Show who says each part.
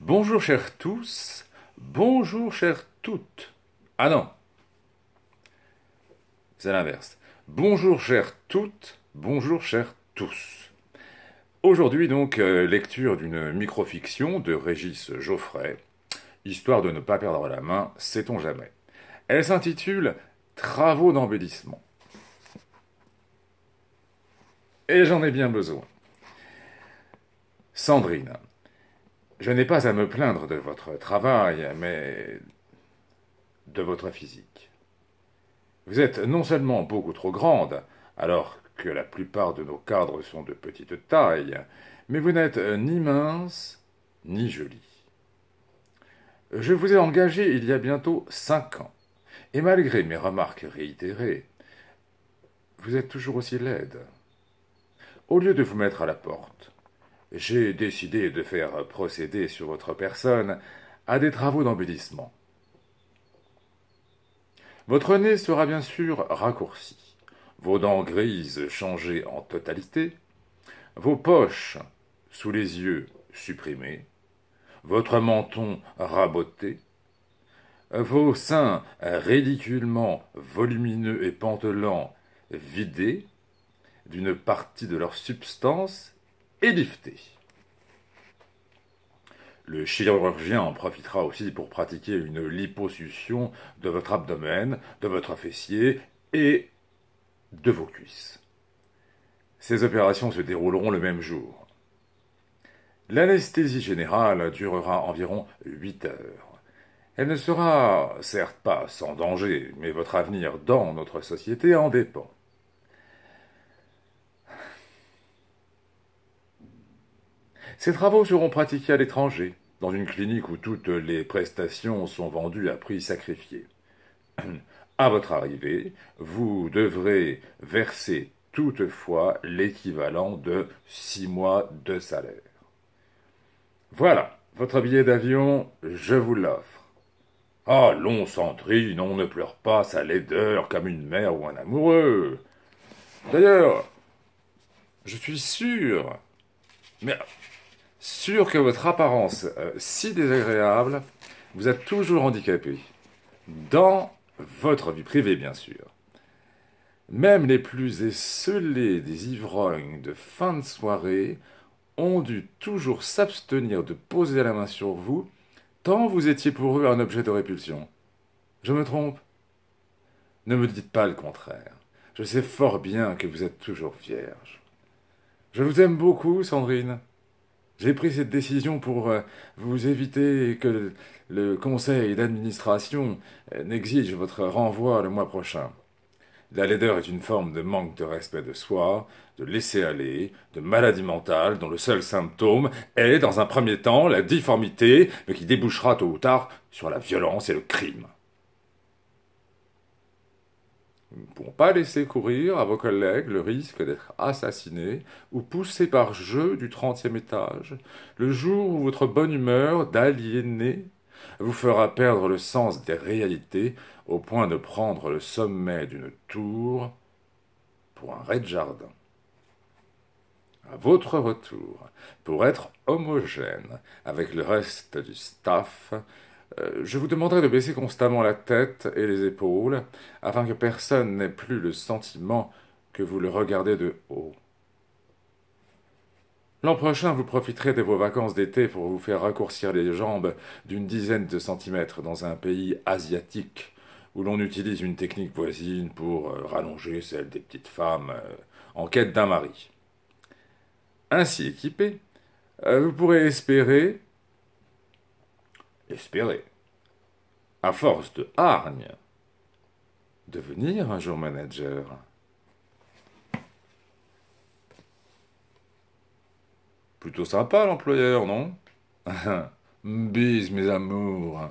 Speaker 1: Bonjour chers tous, bonjour chers toutes. Ah non, c'est l'inverse. Bonjour chères toutes, bonjour chers tous. Aujourd'hui donc, euh, lecture d'une microfiction de Régis Geoffrey, histoire de ne pas perdre la main, sait-on jamais. Elle s'intitule Travaux d'embellissement. Et j'en ai bien besoin. Sandrine, je n'ai pas à me plaindre de votre travail, mais de votre physique. Vous êtes non seulement beaucoup trop grande, alors que la plupart de nos cadres sont de petite taille, mais vous n'êtes ni mince ni jolie. Je vous ai engagé il y a bientôt cinq ans, et malgré mes remarques réitérées, vous êtes toujours aussi laide. Au lieu de vous mettre à la porte, j'ai décidé de faire procéder sur votre personne à des travaux d'embellissement. Votre nez sera bien sûr raccourci, vos dents grises changées en totalité, vos poches sous les yeux supprimées, votre menton raboté, vos seins ridiculement volumineux et pantelants vidés d'une partie de leur substance le chirurgien en profitera aussi pour pratiquer une liposuction de votre abdomen, de votre fessier et de vos cuisses. Ces opérations se dérouleront le même jour. L'anesthésie générale durera environ 8 heures. Elle ne sera certes pas sans danger, mais votre avenir dans notre société en dépend. Ces travaux seront pratiqués à l'étranger, dans une clinique où toutes les prestations sont vendues à prix sacrifié. À votre arrivée, vous devrez verser toutefois l'équivalent de six mois de salaire. Voilà, votre billet d'avion, je vous l'offre. Ah, long Centrine, on ne pleure pas sa laideur comme une mère ou un amoureux. D'ailleurs, je suis sûr. Mais sûr que votre apparence euh, si désagréable vous a toujours handicapé, dans votre vie privée bien sûr. Même les plus esselés des ivrognes de fin de soirée ont dû toujours s'abstenir de poser la main sur vous, tant vous étiez pour eux un objet de répulsion. Je me trompe Ne me dites pas le contraire. Je sais fort bien que vous êtes toujours vierge. Je vous aime beaucoup, Sandrine. J'ai pris cette décision pour euh, vous éviter que le conseil d'administration euh, n'exige votre renvoi le mois prochain. La laideur est une forme de manque de respect de soi, de laisser-aller, de maladie mentale dont le seul symptôme est, dans un premier temps, la difformité, mais qui débouchera tôt ou tard sur la violence et le crime pour ne pas laisser courir à vos collègues le risque d'être assassinés ou poussés par jeu du 30e étage, le jour où votre bonne humeur d'aliéné vous fera perdre le sens des réalités au point de prendre le sommet d'une tour pour un raid de jardin À votre retour, pour être homogène avec le reste du staff, euh, je vous demanderai de baisser constamment la tête et les épaules, afin que personne n'ait plus le sentiment que vous le regardez de haut. L'an prochain, vous profiterez de vos vacances d'été pour vous faire raccourcir les jambes d'une dizaine de centimètres dans un pays asiatique où l'on utilise une technique voisine pour euh, rallonger celle des petites femmes euh, en quête d'un mari. Ainsi équipé, vous pourrez espérer, espérer, à force de hargne, devenir un jour manager. Plutôt sympa l'employeur, non Bise mes amours